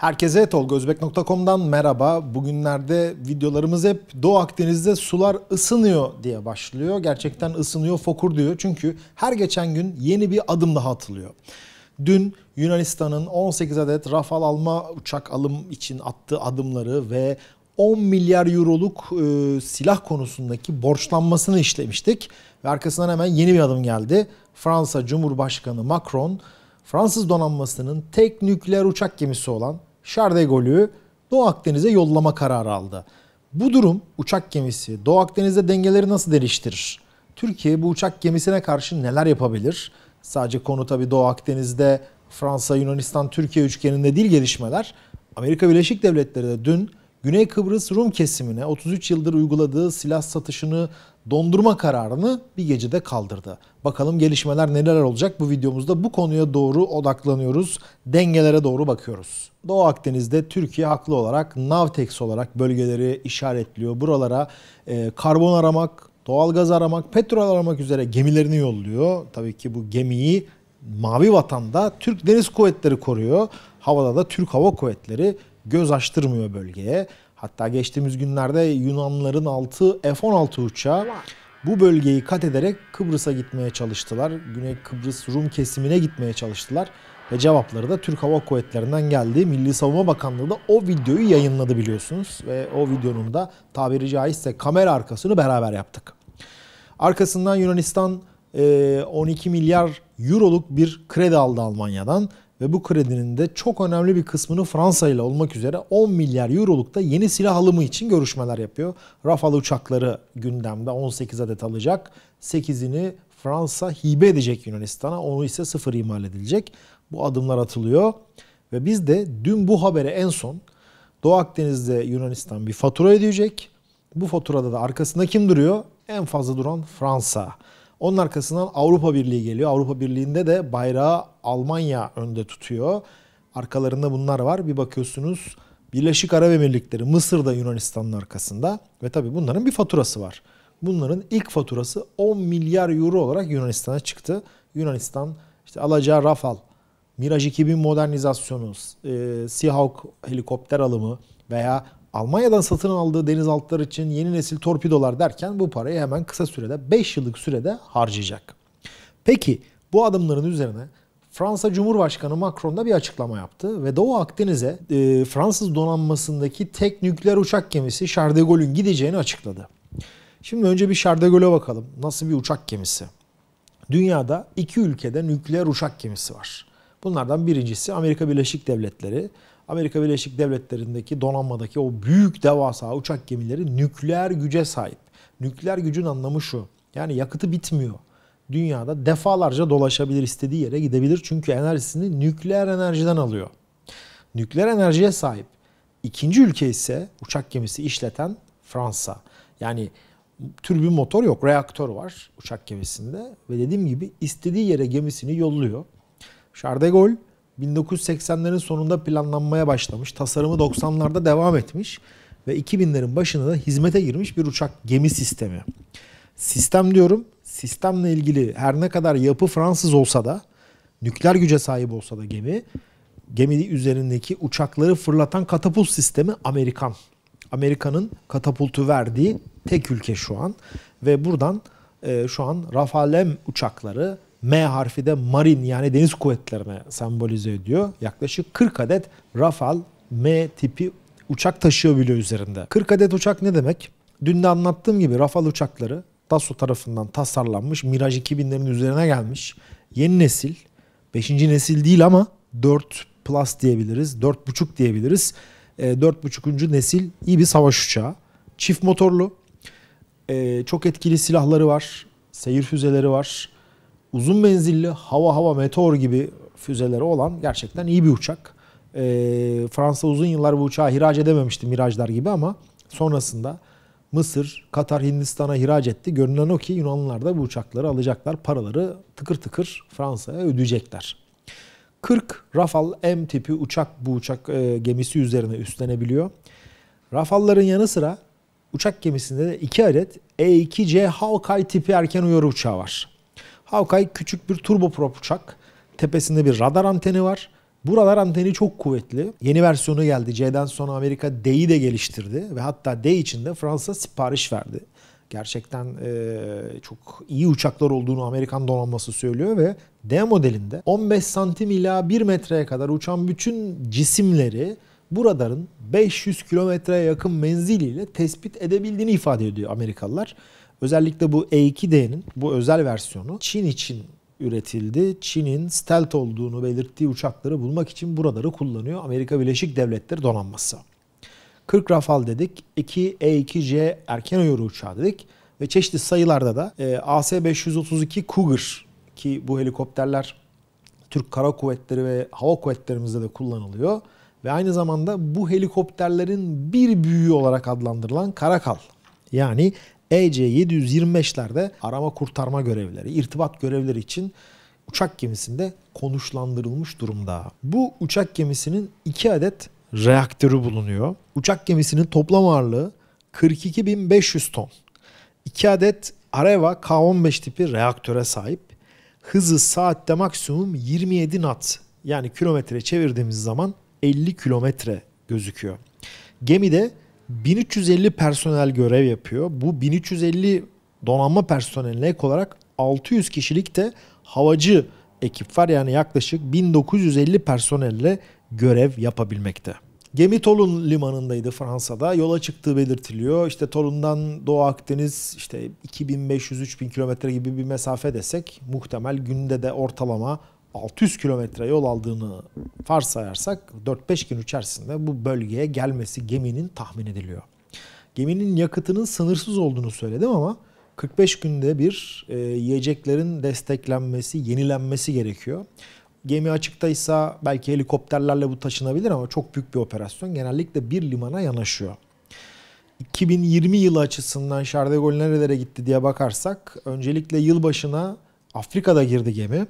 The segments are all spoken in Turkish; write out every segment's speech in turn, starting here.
Herkese tolgozbek.com'dan merhaba. Bugünlerde videolarımız hep Doğu Akdeniz'de sular ısınıyor diye başlıyor. Gerçekten ısınıyor, fokur diyor. Çünkü her geçen gün yeni bir adım daha atılıyor. Dün Yunanistan'ın 18 adet Rafal alma uçak alım için attığı adımları ve 10 milyar euroluk e, silah konusundaki borçlanmasını işlemiştik. Ve arkasından hemen yeni bir adım geldi. Fransa Cumhurbaşkanı Macron Fransız donanmasının tek nükleer uçak gemisi olan Şardegol'ü Doğu Akdeniz'e yollama kararı aldı. Bu durum uçak gemisi Doğu Akdeniz'de dengeleri nasıl değiştirir? Türkiye bu uçak gemisine karşı neler yapabilir? Sadece konu tabi Doğu Akdeniz'de Fransa, Yunanistan, Türkiye üçgeninde değil gelişmeler. Amerika Birleşik Devletleri de dün Güney Kıbrıs Rum kesimine 33 yıldır uyguladığı silah satışını dondurma kararını bir gecede kaldırdı. Bakalım gelişmeler neler olacak bu videomuzda bu konuya doğru odaklanıyoruz, dengelere doğru bakıyoruz. Doğu Akdeniz'de Türkiye haklı olarak Navtex olarak bölgeleri işaretliyor. Buralara e, karbon aramak, doğalgaz aramak, petrol aramak üzere gemilerini yolluyor. Tabii ki bu gemiyi Mavi Vatan'da Türk Deniz Kuvvetleri koruyor. Havada da Türk Hava Kuvvetleri göz açtırmıyor bölgeye. Hatta geçtiğimiz günlerde Yunanların altı F-16 uçağı bu bölgeyi kat ederek Kıbrıs'a gitmeye çalıştılar. Güney Kıbrıs Rum kesimine gitmeye çalıştılar. Ve cevapları da Türk Hava Kuvvetleri'nden geldi. Milli Savunma Bakanlığı da o videoyu yayınladı biliyorsunuz. Ve o videonun da tabiri caizse kamera arkasını beraber yaptık. Arkasından Yunanistan 12 milyar euroluk bir kredi aldı Almanya'dan ve bu kredinin de çok önemli bir kısmını Fransa ile olmak üzere 10 milyar eurolukta yeni silah alımı için görüşmeler yapıyor. Rafale uçakları gündemde 18 adet alacak. 8'ini Fransa hibe edecek Yunanistan'a. Onu ise sıfır imal edilecek. Bu adımlar atılıyor. Ve biz de dün bu habere en son Doğu Akdeniz'de Yunanistan bir fatura ödeyecek. Bu faturada da arkasında kim duruyor? En fazla duran Fransa. Onun arkasından Avrupa Birliği geliyor. Avrupa Birliği'nde de bayrağı Almanya önde tutuyor. Arkalarında bunlar var. Bir bakıyorsunuz Birleşik Arap Emirlikleri, Mısır da Yunanistan'ın arkasında. Ve tabii bunların bir faturası var. Bunların ilk faturası 10 milyar euro olarak Yunanistan'a çıktı. Yunanistan işte alacağı Rafal, Mirage 2000 modernizasyonu, e, Seahawk helikopter alımı veya Almanya'dan satın aldığı denizaltılar için yeni nesil torpidolar derken bu parayı hemen kısa sürede 5 yıllık sürede harcayacak. Peki bu adımların üzerine Fransa Cumhurbaşkanı Macron da bir açıklama yaptı ve Doğu Akdeniz'e e, Fransız donanmasındaki tek nükleer uçak gemisi Charles de Gaulle'ün gideceğini açıkladı. Şimdi önce bir Charles de Gaulle'e bakalım. Nasıl bir uçak gemisi? Dünyada iki ülkede nükleer uçak gemisi var. Bunlardan birincisi Amerika Birleşik Devletleri, Amerika Birleşik Devletleri'ndeki donanmadaki o büyük devasa uçak gemileri nükleer güce sahip. Nükleer gücün anlamı şu. Yani yakıtı bitmiyor. Dünyada defalarca dolaşabilir, istediği yere gidebilir. Çünkü enerjisini nükleer enerjiden alıyor. Nükleer enerjiye sahip. İkinci ülke ise uçak gemisi işleten Fransa. Yani türbin motor yok, reaktör var uçak gemisinde ve dediğim gibi istediği yere gemisini yolluyor. Charles de Gaulle 1980'lerin sonunda planlanmaya başlamış. Tasarımı 90'larda devam etmiş ve 2000'lerin başında da hizmete girmiş bir uçak gemi sistemi. Sistem diyorum. Sistemle ilgili her ne kadar yapı Fransız olsa da nükleer güce sahip olsa da gemi gemi üzerindeki uçakları fırlatan katapult sistemi Amerikan. Amerika'nın katapultu verdiği tek ülke şu an ve buradan e, şu an Rafalem uçakları M harfi de marin yani deniz kuvvetlerine sembolize ediyor. Yaklaşık 40 adet Rafal M tipi uçak taşıyor bile üzerinde. 40 adet uçak ne demek? Dün de anlattığım gibi Rafal uçakları Dassault tarafından tasarlanmış. Miraj 2000'lerin üzerine gelmiş. Yeni nesil, 5. nesil değil ama 4 plus diyebiliriz, 4.5 diyebiliriz. 4.5. E, nesil iyi bir savaş uçağı. Çift motorlu, e, çok etkili silahları var, seyir füzeleri var uzun menzilli hava hava meteor gibi füzeleri olan gerçekten iyi bir uçak. E, Fransa uzun yıllar bu uçağı ihraç edememişti Mirajlar gibi ama sonrasında Mısır, Katar, Hindistan'a ihraç etti. Görünen o ki Yunanlılar da bu uçakları alacaklar. Paraları tıkır tıkır Fransa'ya ödeyecekler. 40 Rafal M tipi uçak bu uçak e, gemisi üzerine üstlenebiliyor. Rafalların yanı sıra uçak gemisinde de 2 adet E-2C Hawkeye tipi erken uyarı uçağı var. Hawkeye küçük bir turboprop uçak. Tepesinde bir radar anteni var. Bu radar anteni çok kuvvetli. Yeni versiyonu geldi. C'den sonra Amerika D'yi de geliştirdi ve hatta D için de Fransa sipariş verdi. Gerçekten e, çok iyi uçaklar olduğunu Amerikan donanması söylüyor ve D modelinde 15 santim ila 1 metreye kadar uçan bütün cisimleri bu radarın 500 kilometreye yakın menziliyle tespit edebildiğini ifade ediyor Amerikalılar. Özellikle bu E2D'nin bu özel versiyonu Çin için üretildi. Çin'in stealth olduğunu belirttiği uçakları bulmak için buraları kullanıyor Amerika Birleşik Devletleri donanması. 40 Rafal dedik, 2 E2C erken uyarı uçağı dedik ve çeşitli sayılarda da e, AS-532 Cougar ki bu helikopterler Türk Kara Kuvvetleri ve Hava Kuvvetlerimizde de kullanılıyor. Ve aynı zamanda bu helikopterlerin bir büyüğü olarak adlandırılan Karakal yani EC-725'lerde arama kurtarma görevleri, irtibat görevleri için uçak gemisinde konuşlandırılmış durumda. Bu uçak gemisinin 2 adet reaktörü bulunuyor. Uçak gemisinin toplam ağırlığı 42.500 ton. 2 adet Areva K-15 tipi reaktöre sahip. Hızı saatte maksimum 27 knot. Yani kilometre çevirdiğimiz zaman 50 kilometre gözüküyor. Gemide 1350 personel görev yapıyor. Bu 1350 donanma personeline ek olarak 600 kişilik de havacı ekip var. Yani yaklaşık 1950 personelle görev yapabilmekte. Gemi Tolun limanındaydı Fransa'da. Yola çıktığı belirtiliyor. İşte Tolun'dan Doğu Akdeniz işte 2500-3000 kilometre gibi bir mesafe desek muhtemel günde de ortalama 600 kilometre yol aldığını varsayarsak 4-5 gün içerisinde bu bölgeye gelmesi geminin tahmin ediliyor. Geminin yakıtının sınırsız olduğunu söyledim ama 45 günde bir e, yiyeceklerin desteklenmesi, yenilenmesi gerekiyor. Gemi açıktaysa belki helikopterlerle bu taşınabilir ama çok büyük bir operasyon. Genellikle bir limana yanaşıyor. 2020 yılı açısından Şardegol nerelere gitti diye bakarsak öncelikle yılbaşına Afrika'da girdi gemi.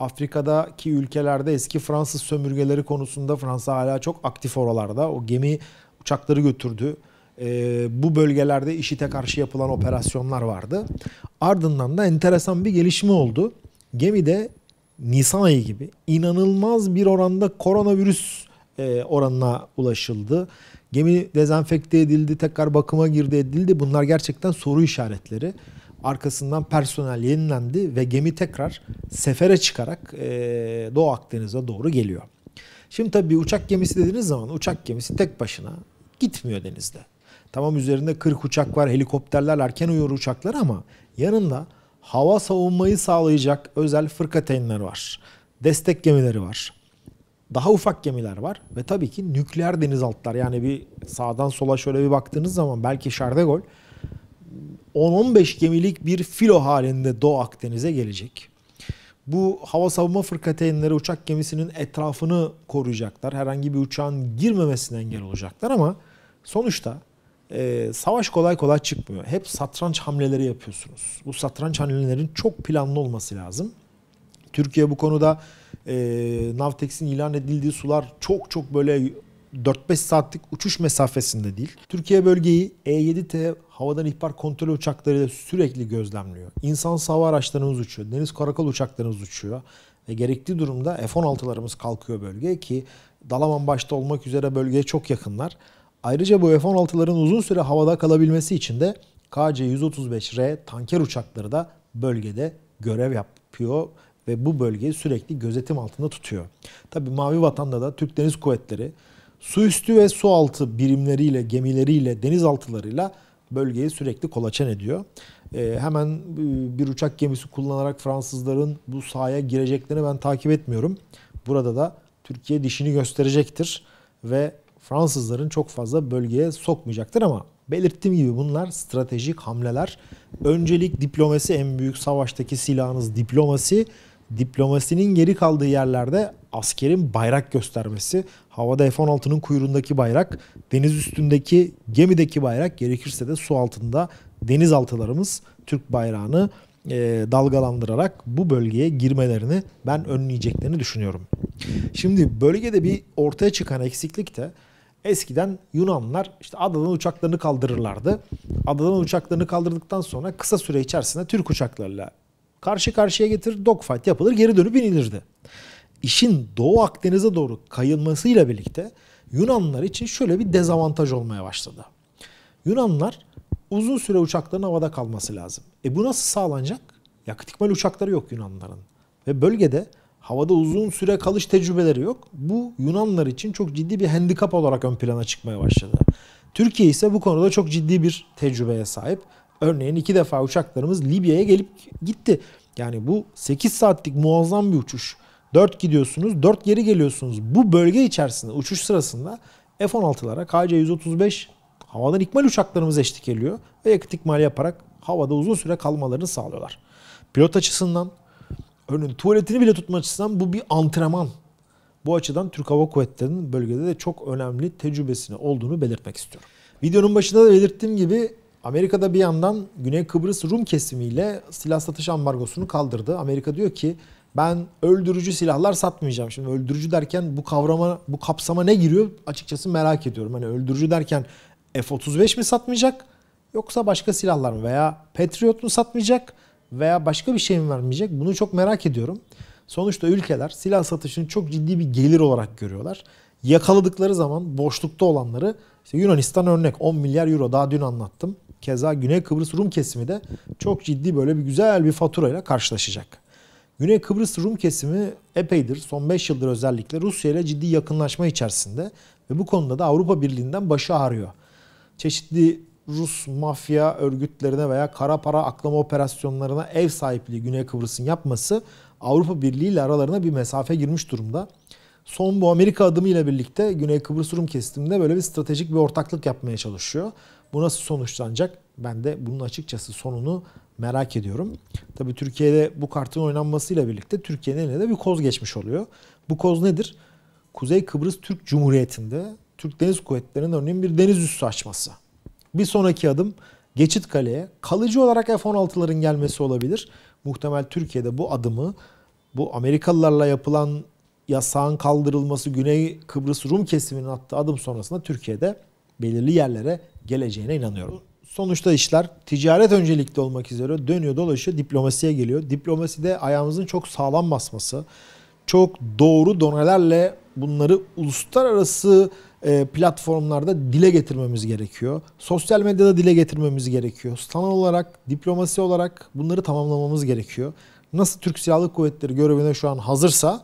Afrika'daki ülkelerde eski Fransız sömürgeleri konusunda Fransa hala çok aktif oralarda. O gemi uçakları götürdü. Ee, bu bölgelerde IŞİD'e karşı yapılan operasyonlar vardı. Ardından da enteresan bir gelişme oldu. Gemide Nisan ayı gibi inanılmaz bir oranda koronavirüs e, oranına ulaşıldı. Gemi dezenfekte edildi, tekrar bakıma girdi edildi. Bunlar gerçekten soru işaretleri. Arkasından personel yenilendi ve gemi tekrar sefere çıkarak e, Doğu Akdeniz'e doğru geliyor. Şimdi tabii uçak gemisi dediğiniz zaman uçak gemisi tek başına gitmiyor denizde. Tamam üzerinde 40 uçak var, helikopterler, erken uyur uçaklar ama yanında hava savunmayı sağlayacak özel fırkateynler var. Destek gemileri var. Daha ufak gemiler var ve tabii ki nükleer denizaltılar. Yani bir sağdan sola şöyle bir baktığınız zaman belki Şardegol 10-15 gemilik bir filo halinde Doğu Akdeniz'e gelecek. Bu hava savunma fırkateynleri uçak gemisinin etrafını koruyacaklar. Herhangi bir uçağın girmemesine engel olacaklar ama sonuçta e, savaş kolay kolay çıkmıyor. Hep satranç hamleleri yapıyorsunuz. Bu satranç hamlelerin çok planlı olması lazım. Türkiye bu konuda e, Navtex'in ilan edildiği sular çok çok böyle 4-5 saatlik uçuş mesafesinde değil. Türkiye bölgeyi E-7T havadan ihbar kontrol uçaklarıyla sürekli gözlemliyor. İnsansız hava araçlarımız uçuyor, deniz karakol uçaklarımız uçuyor ve gerekli durumda F-16'larımız kalkıyor bölgeye ki Dalaman başta olmak üzere bölgeye çok yakınlar. Ayrıca bu F-16'ların uzun süre havada kalabilmesi için de KC-135R tanker uçakları da bölgede görev yapıyor ve bu bölgeyi sürekli gözetim altında tutuyor. Tabii Mavi Vatan'da da Türk Deniz Kuvvetleri su üstü ve su altı birimleriyle, gemileriyle, denizaltılarıyla bölgeyi sürekli kolaçan ediyor. Ee, e, hemen bir uçak gemisi kullanarak Fransızların bu sahaya gireceklerini ben takip etmiyorum. Burada da Türkiye dişini gösterecektir ve Fransızların çok fazla bölgeye sokmayacaktır ama belirttiğim gibi bunlar stratejik hamleler. Öncelik diplomasi en büyük savaştaki silahınız diplomasi diplomasinin geri kaldığı yerlerde askerin bayrak göstermesi, havada F-16'nın kuyruğundaki bayrak, deniz üstündeki gemideki bayrak, gerekirse de su altında denizaltılarımız Türk bayrağını e, dalgalandırarak bu bölgeye girmelerini ben önleyeceklerini düşünüyorum. Şimdi bölgede bir ortaya çıkan eksiklik de Eskiden Yunanlar işte adadan uçaklarını kaldırırlardı. Adadan uçaklarını kaldırdıktan sonra kısa süre içerisinde Türk uçaklarıyla Karşı karşıya getir, dogfight yapılır geri dönüp inilirdi. İşin Doğu Akdeniz'e doğru kayılmasıyla birlikte Yunanlılar için şöyle bir dezavantaj olmaya başladı. Yunanlılar uzun süre uçakların havada kalması lazım. E bu nasıl sağlanacak? Yakıtikmal uçakları yok Yunanlıların. Ve bölgede havada uzun süre kalış tecrübeleri yok. Bu Yunanlılar için çok ciddi bir handikap olarak ön plana çıkmaya başladı. Türkiye ise bu konuda çok ciddi bir tecrübeye sahip. Örneğin iki defa uçaklarımız Libya'ya gelip gitti. Yani bu 8 saatlik muazzam bir uçuş. 4 gidiyorsunuz, 4 geri geliyorsunuz. Bu bölge içerisinde uçuş sırasında F-16'lara KC-135 havadan ikmal uçaklarımız eşlik ediyor ve yakıt ikmali yaparak havada uzun süre kalmalarını sağlıyorlar. Pilot açısından, örneğin tuvaletini bile tutma açısından bu bir antrenman. Bu açıdan Türk Hava Kuvvetleri'nin bölgede de çok önemli tecrübesini olduğunu belirtmek istiyorum. Videonun başında da belirttiğim gibi Amerika'da bir yandan Güney Kıbrıs Rum kesimiyle silah satış ambargosunu kaldırdı. Amerika diyor ki ben öldürücü silahlar satmayacağım. Şimdi öldürücü derken bu kavrama, bu kapsama ne giriyor açıkçası merak ediyorum. Hani öldürücü derken F-35 mi satmayacak yoksa başka silahlar mı veya Patriot mu satmayacak veya başka bir şey mi vermeyecek bunu çok merak ediyorum. Sonuçta ülkeler silah satışını çok ciddi bir gelir olarak görüyorlar. Yakaladıkları zaman boşlukta olanları işte Yunanistan örnek 10 milyar euro daha dün anlattım. Keza Güney Kıbrıs Rum kesimi de çok ciddi böyle bir güzel bir faturayla karşılaşacak. Güney Kıbrıs Rum kesimi epeydir, son 5 yıldır özellikle Rusya ile ciddi yakınlaşma içerisinde ve bu konuda da Avrupa Birliği'nden başı ağrıyor. Çeşitli Rus mafya örgütlerine veya kara para aklama operasyonlarına ev sahipliği Güney Kıbrıs'ın yapması Avrupa Birliği ile aralarına bir mesafe girmiş durumda. Son bu Amerika adımı ile birlikte Güney Kıbrıs Rum kesiminde böyle bir stratejik bir ortaklık yapmaya çalışıyor. Bu nasıl sonuçlanacak? Ben de bunun açıkçası sonunu merak ediyorum. Tabii Türkiye'de bu kartın oynanmasıyla birlikte Türkiye'nin eline de bir koz geçmiş oluyor. Bu koz nedir? Kuzey Kıbrıs Türk Cumhuriyeti'nde Türk Deniz Kuvvetleri'nin örneğin bir deniz üssü açması. Bir sonraki adım Geçit Kale'ye kalıcı olarak F-16'ların gelmesi olabilir. Muhtemel Türkiye'de bu adımı bu Amerikalılarla yapılan yasağın kaldırılması Güney Kıbrıs Rum kesiminin attığı adım sonrasında Türkiye'de belirli yerlere geleceğine inanıyorum. Sonuçta işler ticaret öncelikli olmak üzere dönüyor dolaşıyor diplomasiye geliyor. Diplomasi de ayağımızın çok sağlam basması, çok doğru donelerle bunları uluslararası e, platformlarda dile getirmemiz gerekiyor. Sosyal medyada dile getirmemiz gerekiyor. Stan olarak, diplomasi olarak bunları tamamlamamız gerekiyor. Nasıl Türk Silahlı Kuvvetleri görevine şu an hazırsa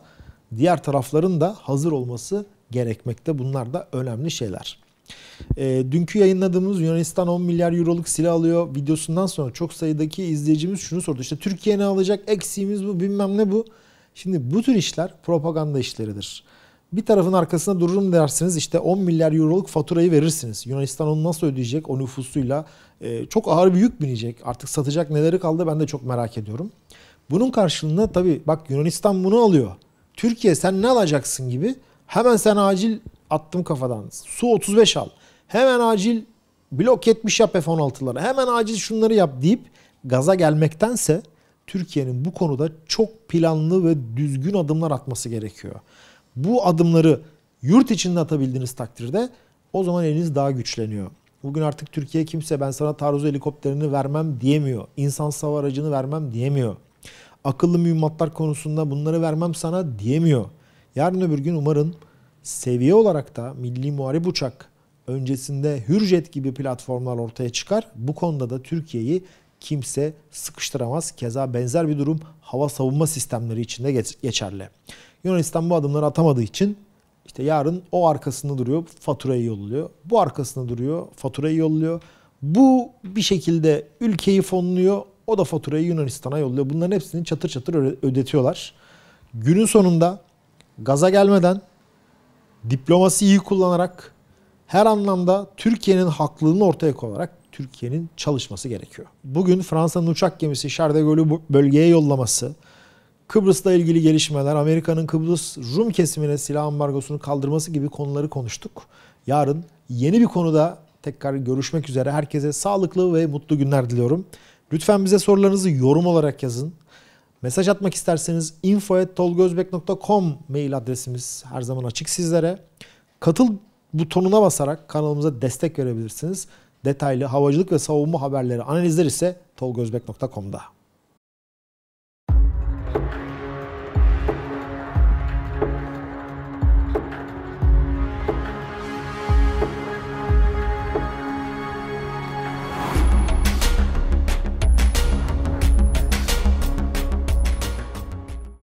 diğer tarafların da hazır olması gerekmekte. Bunlar da önemli şeyler. E, dünkü yayınladığımız Yunanistan 10 milyar euroluk silah alıyor videosundan sonra çok sayıdaki izleyicimiz şunu sordu. İşte Türkiye ne alacak? Eksiğimiz bu bilmem ne bu. Şimdi bu tür işler propaganda işleridir. Bir tarafın arkasında dururum dersiniz işte 10 milyar euroluk faturayı verirsiniz. Yunanistan onu nasıl ödeyecek o nüfusuyla? E, çok ağır bir yük binecek. Artık satacak neleri kaldı ben de çok merak ediyorum. Bunun karşılığında tabii bak Yunanistan bunu alıyor. Türkiye sen ne alacaksın gibi hemen sen acil Attım kafadan. Su 35 al. Hemen acil blok 70 yap F-16'ları. Hemen acil şunları yap deyip gaza gelmektense Türkiye'nin bu konuda çok planlı ve düzgün adımlar atması gerekiyor. Bu adımları yurt içinde atabildiğiniz takdirde o zaman eliniz daha güçleniyor. Bugün artık Türkiye kimse ben sana taarruz helikopterini vermem diyemiyor. İnsan savaş aracını vermem diyemiyor. Akıllı mühimmatlar konusunda bunları vermem sana diyemiyor. Yarın öbür gün umarım seviye olarak da milli muharip uçak öncesinde Hürjet gibi platformlar ortaya çıkar. Bu konuda da Türkiye'yi kimse sıkıştıramaz. Keza benzer bir durum hava savunma sistemleri içinde geçerli. Yunanistan bu adımları atamadığı için işte yarın o arkasında duruyor, faturayı yolluyor. Bu arkasında duruyor, faturayı yolluyor. Bu bir şekilde ülkeyi fonluyor. O da faturayı Yunanistan'a yolluyor. Bunların hepsini çatır çatır ödetiyorlar. Günün sonunda gaza gelmeden diplomasi iyi kullanarak her anlamda Türkiye'nin haklılığını ortaya koyarak Türkiye'nin çalışması gerekiyor. Bugün Fransa'nın uçak gemisi Şardegöl'ü bölgeye yollaması, Kıbrıs'la ilgili gelişmeler, Amerika'nın Kıbrıs Rum kesimine silah ambargosunu kaldırması gibi konuları konuştuk. Yarın yeni bir konuda tekrar görüşmek üzere. Herkese sağlıklı ve mutlu günler diliyorum. Lütfen bize sorularınızı yorum olarak yazın. Mesaj atmak isterseniz info.tolgozbek.com mail adresimiz her zaman açık sizlere. Katıl butonuna basarak kanalımıza destek verebilirsiniz. Detaylı havacılık ve savunma haberleri analizler ise tolgozbek.com'da.